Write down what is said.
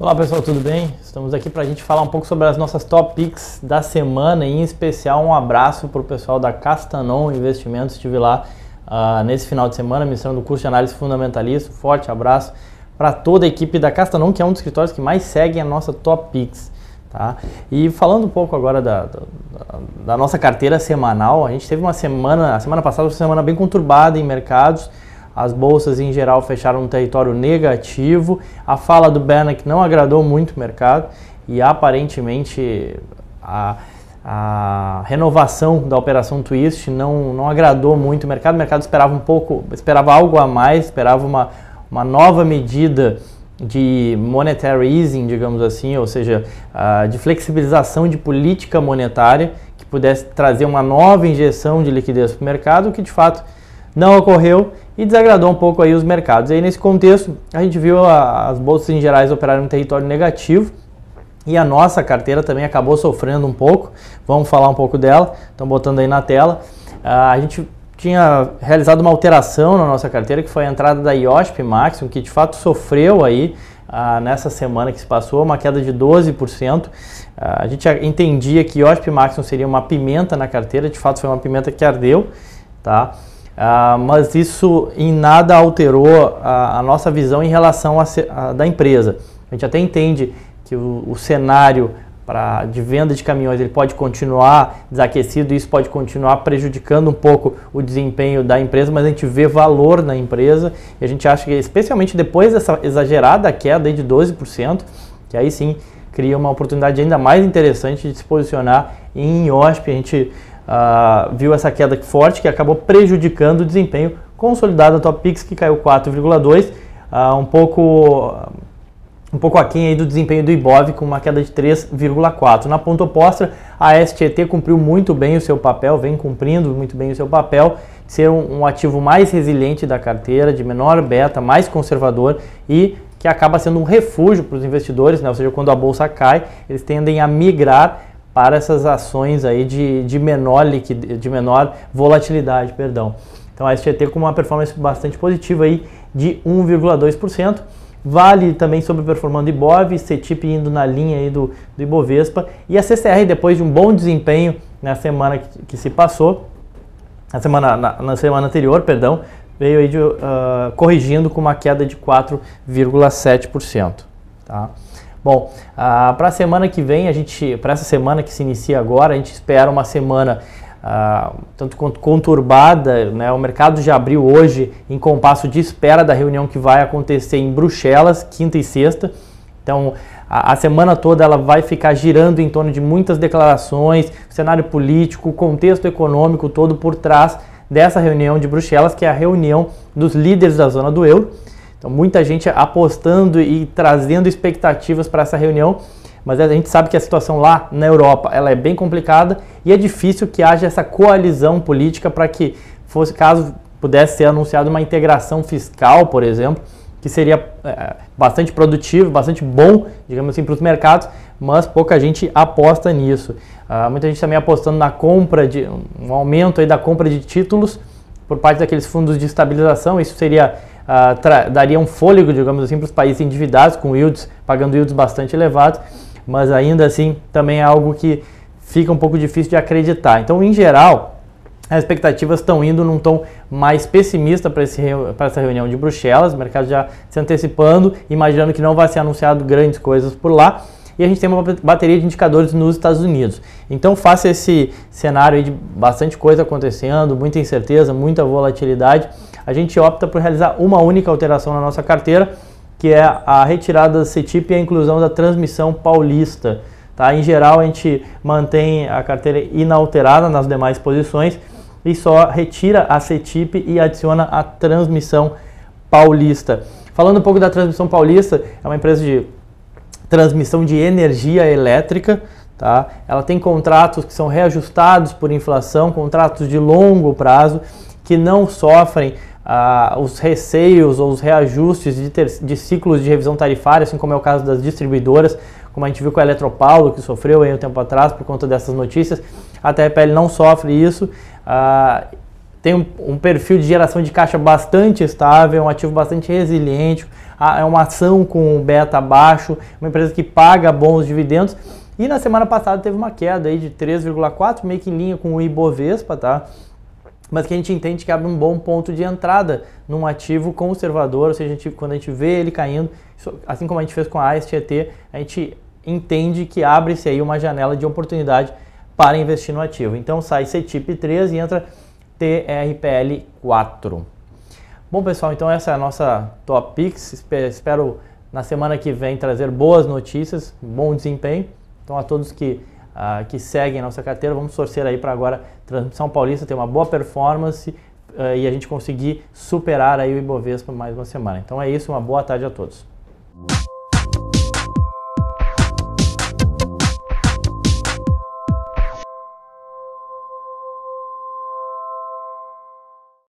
Olá pessoal, tudo bem? Estamos aqui para a gente falar um pouco sobre as nossas top picks da semana e em especial um abraço para o pessoal da Castanon Investimentos. Estive lá uh, nesse final de semana, missão do curso de análise fundamentalista. Forte abraço para toda a equipe da Castanon, que é um dos escritórios que mais seguem a nossa top picks. Tá? E falando um pouco agora da, da, da nossa carteira semanal, a gente teve uma semana, a semana passada uma semana bem conturbada em mercados. As bolsas em geral fecharam um território negativo. A fala do Bernanke não agradou muito o mercado e aparentemente a, a renovação da operação Twist não, não agradou muito o mercado. O mercado esperava um pouco, esperava algo a mais, esperava uma, uma nova medida de monetary easing, digamos assim, ou seja, de flexibilização de política monetária que pudesse trazer uma nova injeção de liquidez para o mercado, o que de fato não ocorreu e desagradou um pouco aí os mercados. E aí nesse contexto, a gente viu a, as bolsas em gerais operarem um território negativo, e a nossa carteira também acabou sofrendo um pouco. Vamos falar um pouco dela. Estão botando aí na tela. Ah, a gente tinha realizado uma alteração na nossa carteira, que foi a entrada da IOSP Maximum, que de fato sofreu aí ah, nessa semana que se passou, uma queda de 12%. Ah, a gente entendia que IOSP Maximum seria uma pimenta na carteira, de fato foi uma pimenta que ardeu, tá? Ah, mas isso em nada alterou a, a nossa visão em relação à da empresa. A gente até entende que o, o cenário para de venda de caminhões ele pode continuar desaquecido, isso pode continuar prejudicando um pouco o desempenho da empresa, mas a gente vê valor na empresa e a gente acha que, especialmente depois dessa exagerada queda de 12%, que aí sim cria uma oportunidade ainda mais interessante de se posicionar em IOSP. A gente ah, viu essa queda forte que acabou prejudicando o desempenho consolidado da Topix, que caiu 4,2, ah, um pouco um pouco aquém aí do desempenho do Ibov, com uma queda de 3,4. Na ponta oposta, a STT cumpriu muito bem o seu papel, vem cumprindo muito bem o seu papel, ser um, um ativo mais resiliente da carteira, de menor beta, mais conservador e que acaba sendo um refúgio para os investidores, né? ou seja, quando a bolsa cai, eles tendem a migrar para essas ações aí de, de, menor, de menor volatilidade. Perdão. Então a SGT com uma performance bastante positiva aí de 1,2%. Vale também sobreperformando o Ibov, CETIP indo na linha aí do, do Ibovespa e a CCR depois de um bom desempenho na semana que, que se passou, na semana, na, na, semana anterior, perdão, veio aí de, uh, corrigindo com uma queda de 4,7%. Tá? Bom, ah, para a semana que vem, a gente, para essa semana que se inicia agora, a gente espera uma semana ah, tanto quanto conturbada. Né? O mercado já abriu hoje em compasso de espera da reunião que vai acontecer em Bruxelas, quinta e sexta. Então, a, a, semana toda ela vai ficar girando em torno de muitas declarações, cenário político, contexto econômico todo por trás dessa reunião de Bruxelas, que é a reunião dos líderes da zona do euro. Então, muita gente apostando e trazendo expectativas para essa reunião, mas a gente sabe que a situação lá na Europa ela é bem complicada e é difícil que haja essa coalizão política para que fosse caso pudesse ser anunciada uma integração fiscal, por exemplo, que seria é, bastante produtivo, bastante bom, digamos assim, para os mercados, mas pouca gente aposta nisso. Ah, muita gente também apostando na compra de um aumento aí da compra de títulos por parte daqueles fundos de estabilização. Isso seria uh, daria um fôlego, digamos assim, para os países endividados, com yields, pagando yields bastante elevados, mas ainda assim também é algo que fica um pouco difícil de acreditar. Então, em geral, as expectativas estão indo num tom mais pessimista para essa reunião de Bruxelas, o mercado já se antecipando, imaginando que não vai ser anunciado grandes coisas por lá e a gente tem uma bateria de indicadores nos Estados Unidos. Então, face a esse cenário de bastante coisa acontecendo, muita incerteza, muita volatilidade, a gente opta por realizar uma única alteração na nossa carteira, que é a retirada da CETIP e a inclusão da transmissão paulista. Tá? Em geral, a gente mantém a carteira inalterada nas demais posições e só retira a CETIP e adiciona a transmissão paulista. Falando um pouco da transmissão paulista, é uma empresa de transmissão de energia elétrica. Tá? Ela tem contratos que são reajustados por inflação, contratos de longo prazo que não sofrem ah, os receios ou os reajustes de, ter, de ciclos de revisão tarifária, assim como é o caso das distribuidoras, como a gente viu com a Eletropaulo, que sofreu aí um tempo atrás por conta dessas notícias. A TRPL não sofre isso. Ah, tem um, um, perfil de geração de caixa bastante estável, um ativo bastante resiliente, é uma ação com beta baixo, uma empresa que paga bons dividendos. E na semana passada teve uma queda aí de 3,4, meio que em linha com o Ibovespa, tá? mas que a gente entende que abre um bom ponto de entrada num ativo conservador, ou seja, a gente, quando a gente vê ele caindo, assim como a gente fez com a ASTET, a gente entende que abre-se aí uma janela de oportunidade para investir no ativo. Então sai CETIP 3 e entra TRPL 4. Bom, pessoal, então essa é a nossa Top Picks. Espero na semana que vem trazer boas notícias, bom desempenho. Então, a todos que, uh, que seguem a nossa carteira, vamos torcer aí para agora Transmissão Paulista ter uma boa performance uh, e a gente conseguir superar aí o Ibovespa mais uma semana. Então é isso, uma boa tarde a todos.